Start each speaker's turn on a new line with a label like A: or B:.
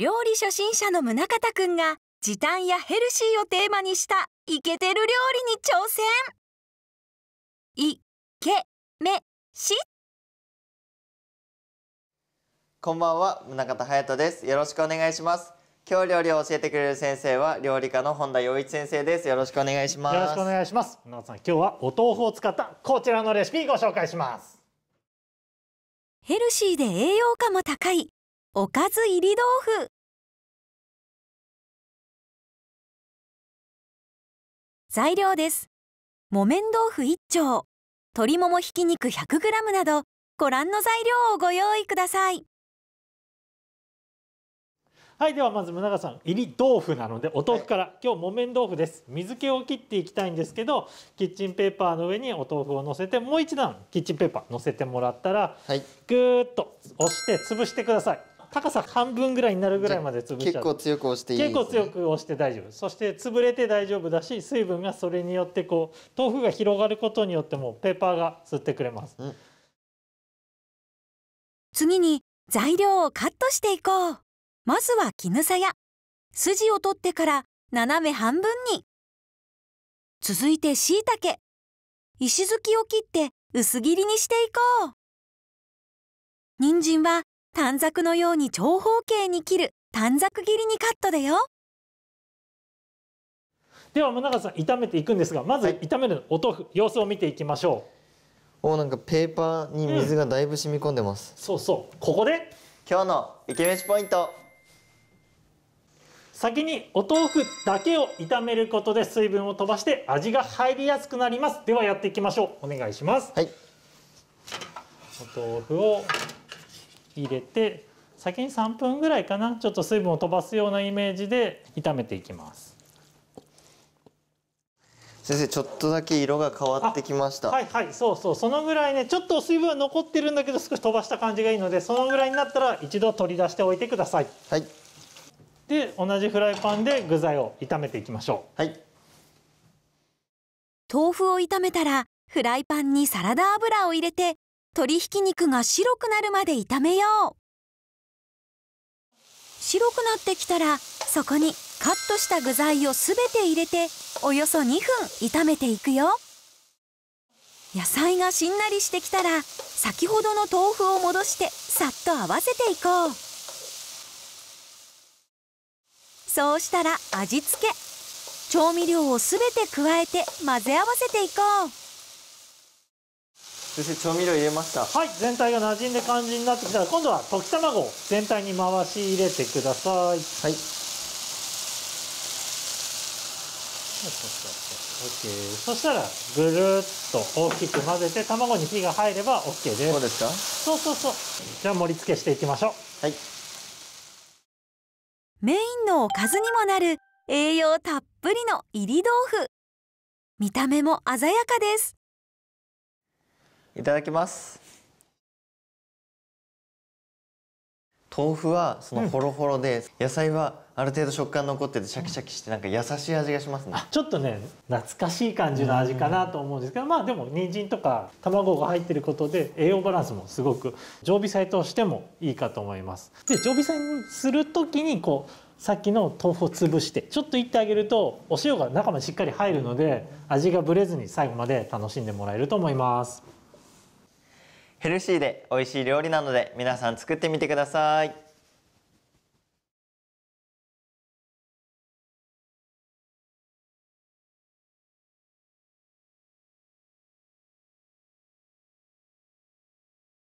A: 料理初心者の宗像くんが時短やヘルシーをテーマにしたイケてる料理に挑戦いけめしこんば
B: んは宗像隼人ですよろしくお願いします今日料理を教えてくれる先生は料理家の本田洋一先生ですよろしくお願いしますよろしくお
C: 願いします本田さん今日はお豆腐を使ったこちら
A: のレシピご紹介しますヘルシーで栄養価も高いおかず入り豆腐材料です木綿豆腐1丁鶏ももひき肉 100g などご覧の材料をご用意ください
C: はいではまず宗像さん入り豆腐なのでお豆腐から、はい、今日木綿豆腐です水気を切っていきたいんですけどキッチンペーパーの上にお豆腐を乗せてもう一段キッチンペーパー乗せてもらったら、はい、ぐーっと押して潰してください高さ半分ぐらいになるぐらいまで潰しちゃう結構強
B: く押していい、ね、結構強
C: く押して大丈夫そして潰れて大丈夫だし水分がそれによってこう豆腐が広がることによってもペーパーが吸ってくれます、うん、
A: 次に材料をカットしていこうまずは絹さや筋を取ってから斜め半分に続いてしいたけ石突きを切って薄切りにしていこう人参は短冊のように長方形に切る短冊切りにカットだよ
C: では宗永さん炒めていくんですがまず炒めるお豆腐、はい、様子を見ていきましょ
B: うおなんかペーパーに水がだいぶ染み込んでます、うん、
C: そうそうここで今日の
B: イケメシポイント先に
C: お豆腐だけを炒めることで水分を飛ばして味が入りやすくなりますではやっていきましょうお願いしますはいお豆腐を入れて先に3分ぐらいかなちょっと水分を飛ばすようなイメージで炒めていきます
B: 先生ちょっとだけ色が変わってきましたはいは
C: いそうそうそのぐらいねちょっと水分は残ってるんだけど少し飛ばした感じがいいのでそのぐらいになったら一度取り出しておいてくださいはいで同じフライパンで具材を炒めていきましょうはい
D: 豆腐を炒めたらフライパンにサラダ油を入れて鶏ひき肉が白くなるまで炒めよう白くなってきたらそこにカットした具材を全て入れておよそ2分炒めていくよ野菜がしんなりしてきたら先ほどの豆腐を戻してさっと合わせていこうそうしたら味付け調味料を全て加えて混ぜ合わせていこう
C: 調味料入れましたはい全体が馴染んで感じになってきたら今度は溶き卵を全体に回し入れてくださいはいそしたらぐるっと大きく混ぜて卵に火が入れば OK ですそうですかそうそうそうじゃあ盛り付けしていきましょうはい
D: メインのおかずにもなる栄養たっ
A: ぷりのいり豆腐見た目も鮮やかですいただきます
B: 豆腐はそのホロホロで、うん、野菜はある程度食感残っててシャキシャキしてなんか優しい味がしますね
C: ちょっとね懐かしい感じの味かなと思うんですけどまあでも人参とか卵が入ってることで栄養バランスもすごく常備菜としてもいいかと思いますで常備菜にする時にこうさっきの豆腐を潰してちょっといってあげるとお塩が中までしっかり入るので味がぶれずに最後まで楽しんでもらえると思います
B: ヘルシーで美味しい料理なので皆さん作ってみてください。